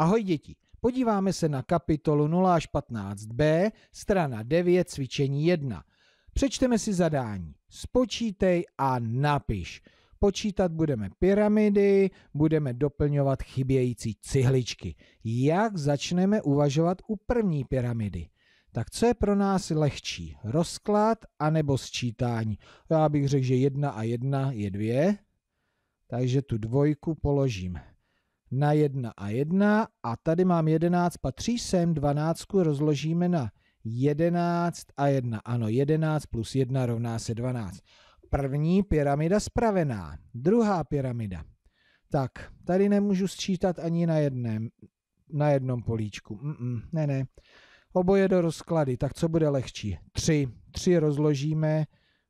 Ahoj děti, podíváme se na kapitolu 0 až 15b, strana 9, cvičení 1. Přečteme si zadání. Spočítej a napiš. Počítat budeme pyramidy, budeme doplňovat chybějící cihličky. Jak začneme uvažovat u první pyramidy? Tak co je pro nás lehčí? Rozklad anebo sčítání? Já bych řekl, že jedna a jedna je dvě, takže tu dvojku položím na 1 a 1 a tady mám 11, patří sem, 12 rozložíme na 11 a 1. Ano, 11 plus 1 rovná se 12. První pyramida spravená, druhá pyramida. Tak, tady nemůžu sčítat ani na jedném, na jednom políčku. Mm-mm, ne, ne. Oboje do rozklady, tak co bude lehčí? 3. 3 rozložíme,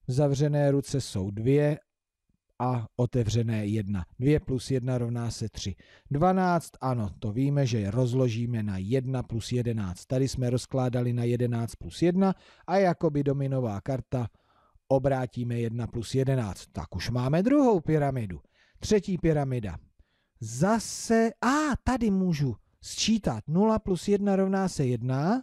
zavřené ruce jsou 2 a otevřené 1. 2 plus 1 rovná se 3. 12, ano, to víme, že rozložíme na 1 plus 11. Tady jsme rozkládali na 11 plus 1 a jako by dominová karta obrátíme 1 plus 11. Tak už máme druhou pyramidu. Třetí pyramida. Zase, a tady můžu sčítat. 0 plus 1 rovná se 1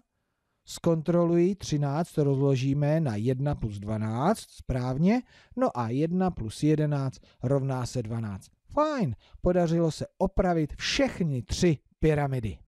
zkontroluji 13, to rozložíme na 1 plus 12, správně, no a 1 plus 11 rovná se 12. Fajn, podařilo se opravit všechny tři pyramidy.